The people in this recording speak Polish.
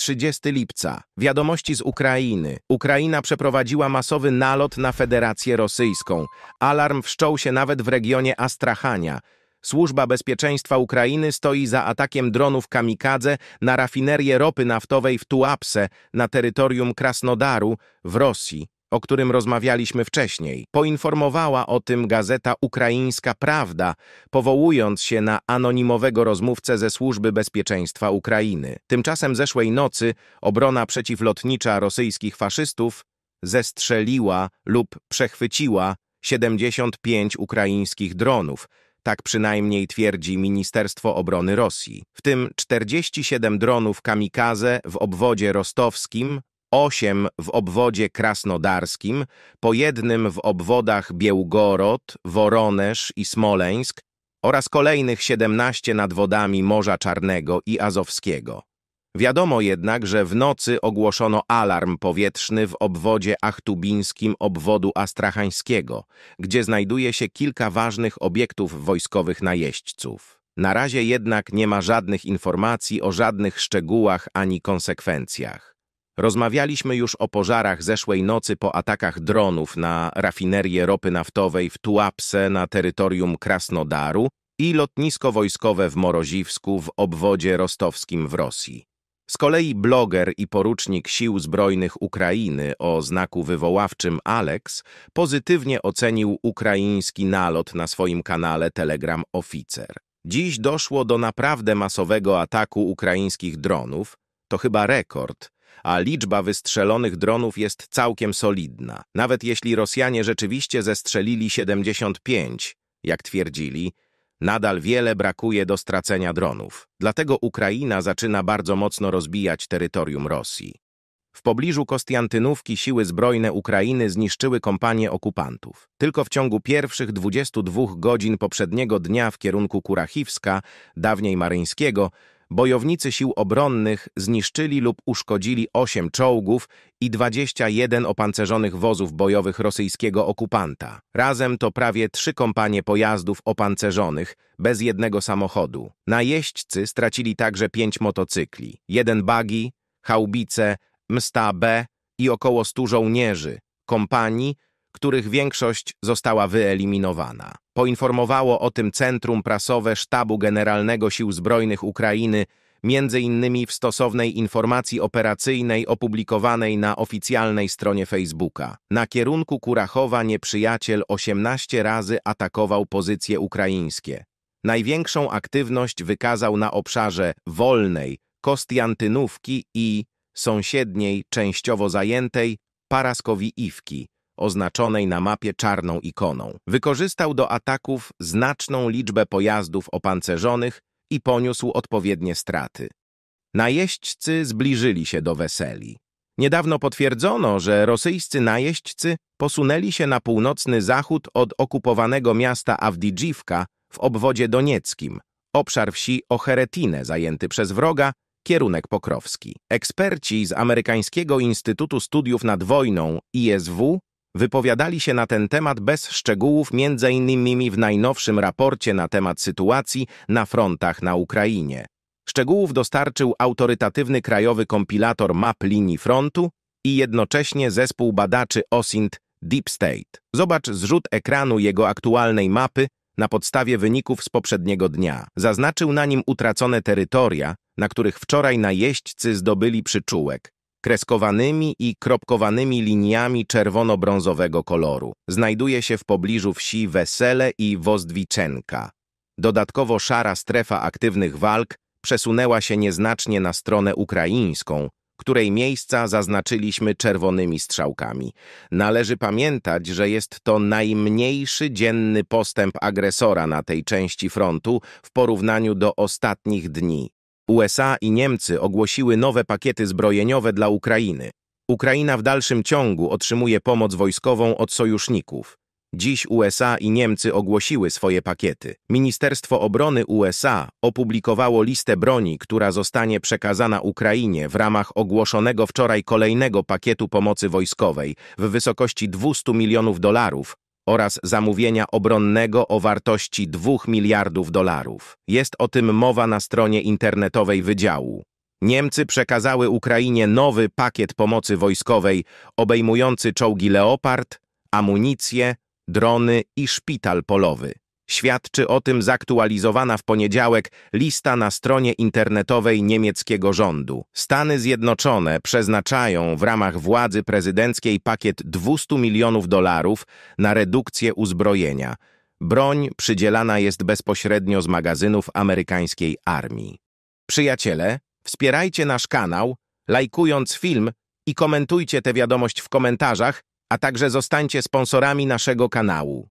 30 lipca. Wiadomości z Ukrainy. Ukraina przeprowadziła masowy nalot na Federację Rosyjską. Alarm wszczął się nawet w regionie Astrachania. Służba Bezpieczeństwa Ukrainy stoi za atakiem dronów kamikadze na rafinerię ropy naftowej w Tuapse na terytorium Krasnodaru w Rosji o którym rozmawialiśmy wcześniej. Poinformowała o tym gazeta Ukraińska Prawda, powołując się na anonimowego rozmówcę ze Służby Bezpieczeństwa Ukrainy. Tymczasem zeszłej nocy obrona przeciwlotnicza rosyjskich faszystów zestrzeliła lub przechwyciła 75 ukraińskich dronów, tak przynajmniej twierdzi Ministerstwo Obrony Rosji. W tym 47 dronów kamikaze w obwodzie rostowskim osiem w obwodzie krasnodarskim, po jednym w obwodach Biełgorod, Woronesz i Smoleńsk oraz kolejnych 17 nad wodami Morza Czarnego i Azowskiego. Wiadomo jednak, że w nocy ogłoszono alarm powietrzny w obwodzie achtubińskim obwodu astrachańskiego, gdzie znajduje się kilka ważnych obiektów wojskowych najeźdźców. Na razie jednak nie ma żadnych informacji o żadnych szczegółach ani konsekwencjach. Rozmawialiśmy już o pożarach zeszłej nocy po atakach dronów na rafinerię ropy naftowej w Tułapse na terytorium Krasnodaru i lotnisko wojskowe w Moroziwsku w obwodzie rostowskim w Rosji. Z kolei bloger i porucznik Sił Zbrojnych Ukrainy o znaku wywoławczym Alex pozytywnie ocenił ukraiński nalot na swoim kanale Telegram Oficer. Dziś doszło do naprawdę masowego ataku ukraińskich dronów, to chyba rekord, a liczba wystrzelonych dronów jest całkiem solidna. Nawet jeśli Rosjanie rzeczywiście zestrzelili 75, jak twierdzili, nadal wiele brakuje do stracenia dronów. Dlatego Ukraina zaczyna bardzo mocno rozbijać terytorium Rosji. W pobliżu Kostiantynówki siły zbrojne Ukrainy zniszczyły kompanię okupantów. Tylko w ciągu pierwszych 22 godzin poprzedniego dnia w kierunku Kurachivska, dawniej Maryńskiego, bojownicy sił obronnych zniszczyli lub uszkodzili 8 czołgów i 21 opancerzonych wozów bojowych rosyjskiego okupanta. Razem to prawie trzy kompanie pojazdów opancerzonych, bez jednego samochodu. Najeźdźcy stracili także pięć motocykli, jeden bagi, chałbice, msta B i około 100 żołnierzy, kompanii, których większość została wyeliminowana. Poinformowało o tym Centrum Prasowe Sztabu Generalnego Sił Zbrojnych Ukrainy, między innymi w stosownej informacji operacyjnej opublikowanej na oficjalnej stronie Facebooka. Na kierunku Kurachowa nieprzyjaciel 18 razy atakował pozycje ukraińskie. Największą aktywność wykazał na obszarze Wolnej, Kostiantynówki i sąsiedniej, częściowo zajętej, Paraskowi-Iwki oznaczonej na mapie czarną ikoną. Wykorzystał do ataków znaczną liczbę pojazdów opancerzonych i poniósł odpowiednie straty. Najeźdźcy zbliżyli się do Weseli. Niedawno potwierdzono, że rosyjscy najeźdźcy posunęli się na północny zachód od okupowanego miasta Awdidżiwka w obwodzie donieckim, obszar wsi Ocheretine zajęty przez wroga, kierunek pokrowski. Eksperci z Amerykańskiego Instytutu Studiów nad Wojną ISW wypowiadali się na ten temat bez szczegółów m.in. w najnowszym raporcie na temat sytuacji na frontach na Ukrainie. Szczegółów dostarczył autorytatywny krajowy kompilator map linii frontu i jednocześnie zespół badaczy OSINT Deep State. Zobacz zrzut ekranu jego aktualnej mapy na podstawie wyników z poprzedniego dnia. Zaznaczył na nim utracone terytoria, na których wczoraj najeźdźcy zdobyli przyczółek kreskowanymi i kropkowanymi liniami czerwono-brązowego koloru. Znajduje się w pobliżu wsi Wesele i Wozdwiczenka. Dodatkowo szara strefa aktywnych walk przesunęła się nieznacznie na stronę ukraińską, której miejsca zaznaczyliśmy czerwonymi strzałkami. Należy pamiętać, że jest to najmniejszy dzienny postęp agresora na tej części frontu w porównaniu do ostatnich dni. USA i Niemcy ogłosiły nowe pakiety zbrojeniowe dla Ukrainy. Ukraina w dalszym ciągu otrzymuje pomoc wojskową od sojuszników. Dziś USA i Niemcy ogłosiły swoje pakiety. Ministerstwo Obrony USA opublikowało listę broni, która zostanie przekazana Ukrainie w ramach ogłoszonego wczoraj kolejnego pakietu pomocy wojskowej w wysokości 200 milionów dolarów oraz zamówienia obronnego o wartości 2 miliardów dolarów. Jest o tym mowa na stronie internetowej Wydziału. Niemcy przekazały Ukrainie nowy pakiet pomocy wojskowej obejmujący czołgi Leopard, amunicję, drony i szpital polowy. Świadczy o tym zaktualizowana w poniedziałek lista na stronie internetowej niemieckiego rządu. Stany Zjednoczone przeznaczają w ramach władzy prezydenckiej pakiet 200 milionów dolarów na redukcję uzbrojenia. Broń przydzielana jest bezpośrednio z magazynów amerykańskiej armii. Przyjaciele, wspierajcie nasz kanał, lajkując film i komentujcie tę wiadomość w komentarzach, a także zostańcie sponsorami naszego kanału.